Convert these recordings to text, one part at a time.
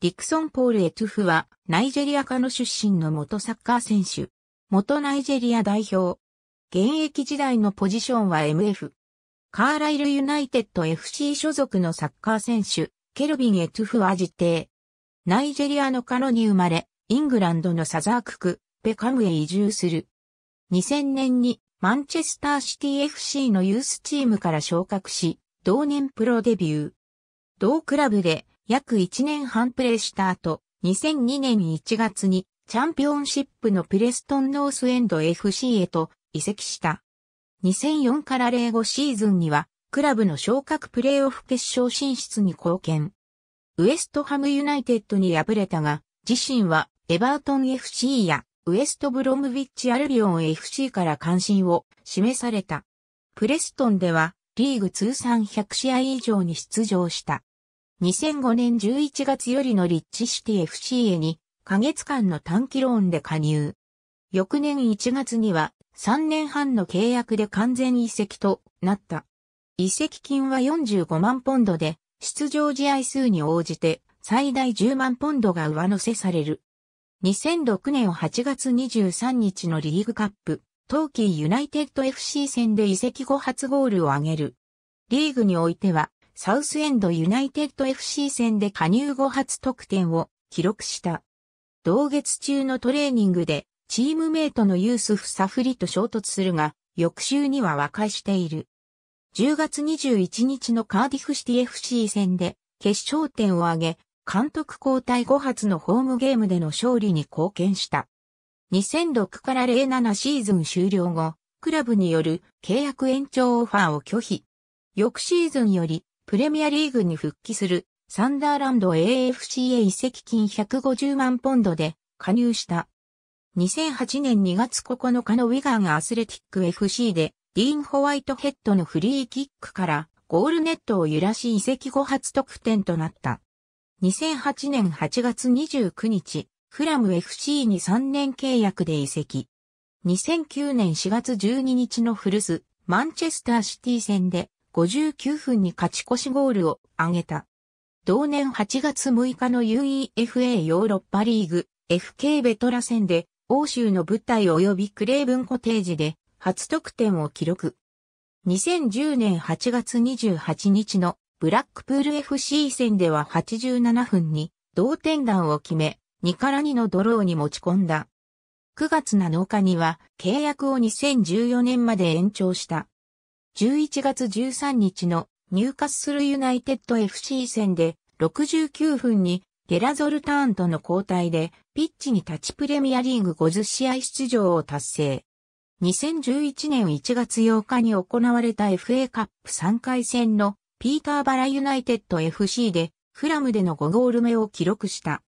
ディクソン・ポール・エトゥフは、ナイジェリア科の出身の元サッカー選手。元ナイジェリア代表。現役時代のポジションは MF。カーライル・ユナイテッド FC 所属のサッカー選手、ケルビン・エトゥフは自邸。ナイジェリアのカロに生まれ、イングランドのサザーク区、ベカムへ移住する。2000年にマンチェスターシティ FC のユースチームから昇格し、同年プロデビュー。同クラブで約1年半プレーした後、2002年1月にチャンピオンシップのプレストンノースエンド FC へと移籍した。2004から05シーズンには、クラブの昇格プレーオフ決勝進出に貢献。ウエストハムユナイテッドに敗れたが、自身はエバートン FC やウエストブロムビッチアルビオン FC から関心を示された。プレストンではリーグ通算100試合以上に出場した。2005年11月よりのリッチシティ FC へに、ヶ月間の短期ローンで加入。翌年1月には、3年半の契約で完全移籍となった。移籍金は45万ポンドで、出場試合数に応じて、最大10万ポンドが上乗せされる。2006年8月23日のリーグカップ、冬季ユナイテッド FC 戦で移籍後初ゴールを挙げる。リーグにおいては、サウスエンドユナイテッド FC 戦で加入後初得点を記録した。同月中のトレーニングでチームメイトのユースフ・サフリと衝突するが、翌週には和解している。10月21日のカーディフシティ FC 戦で決勝点を挙げ、監督交代後発のホームゲームでの勝利に貢献した。2006から07シーズン終了後、クラブによる契約延長オファーを拒否。翌シーズンよりプレミアリーグに復帰するサンダーランド AFC へ移籍金150万ポンドで加入した。2008年2月9日のウィガンアスレティック FC でディーン・ホワイトヘッドのフリーキックからゴールネットを揺らし移籍後初得点となった。2008年8月29日、フラム FC に3年契約で移籍。2009年4月12日の古巣、マンチェスターシティ戦で59分に勝ち越しゴールを挙げた。同年8月6日の UEFA ヨーロッパリーグ FK ベトラ戦で欧州の舞台及びクレーブンコテージで初得点を記録。2010年8月28日のブラックプール FC 戦では87分に同点弾を決め、2から2のドローに持ち込んだ。9月7日には契約を2014年まで延長した。11月13日のニューカッスルユナイテッド FC 戦で69分にゲラゾルターンとの交代でピッチに立ちプレミアリーグ50試合出場を達成。2011年1月8日に行われた FA カップ3回戦のピーターバラユナイテッド FC でフラムでの5ゴール目を記録した。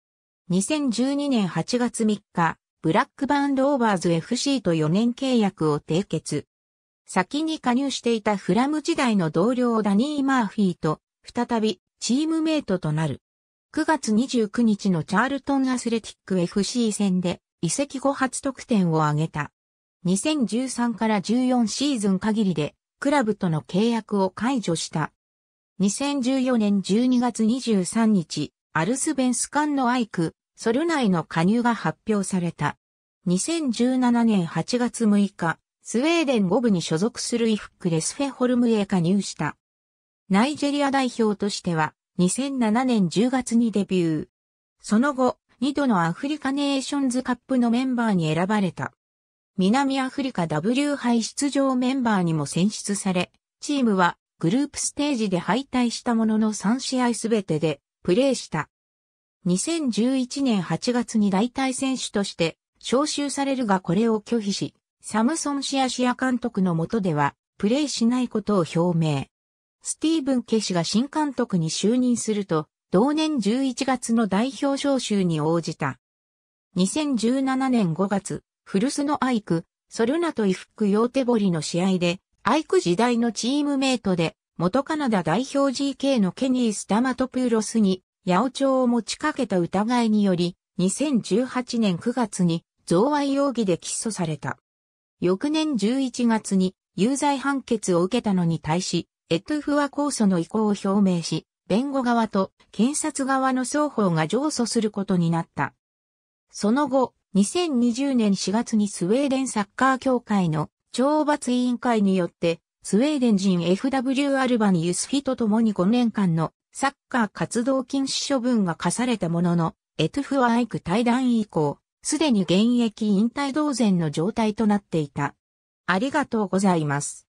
2012年8月3日、ブラックバンドオーバーズ FC と4年契約を締結。先に加入していたフラム時代の同僚ダニー・マーフィーと、再びチームメイトとなる。9月29日のチャールトンアスレティック FC 戦で、移籍後初得点を挙げた。2013から14シーズン限りで、クラブとの契約を解除した。2014年12月23日、アルスベンスカンのアイク、ソルナイの加入が発表された。2017年8月6日、スウェーデン5部に所属するイフック・レスフェホルムへ加入した。ナイジェリア代表としては2007年10月にデビュー。その後、二度のアフリカネーションズカップのメンバーに選ばれた。南アフリカ W 杯出場メンバーにも選出され、チームはグループステージで敗退したものの3試合すべてでプレーした。2011年8月に代替選手として招集されるがこれを拒否し、サムソンシアシア監督の下では、プレイしないことを表明。スティーブン・ケシが新監督に就任すると、同年11月の代表招集に応じた。2017年5月、古巣のアイク、ソルナとイフック・ヨーテボリの試合で、アイク時代のチームメイトで、元カナダ代表 GK のケニー・スタマトプーロスに、八百長を持ちかけた疑いにより、2018年9月に、贈賄容疑で起訴された。翌年11月に有罪判決を受けたのに対し、エトゥフは控訴の意向を表明し、弁護側と検察側の双方が上訴することになった。その後、2020年4月にスウェーデンサッカー協会の懲罰委員会によって、スウェーデン人 FW アルバニユスフィと共に5年間のサッカー活動禁止処分が課されたものの、エトゥフはアイク対談以降、すでに現役引退同然の状態となっていた。ありがとうございます。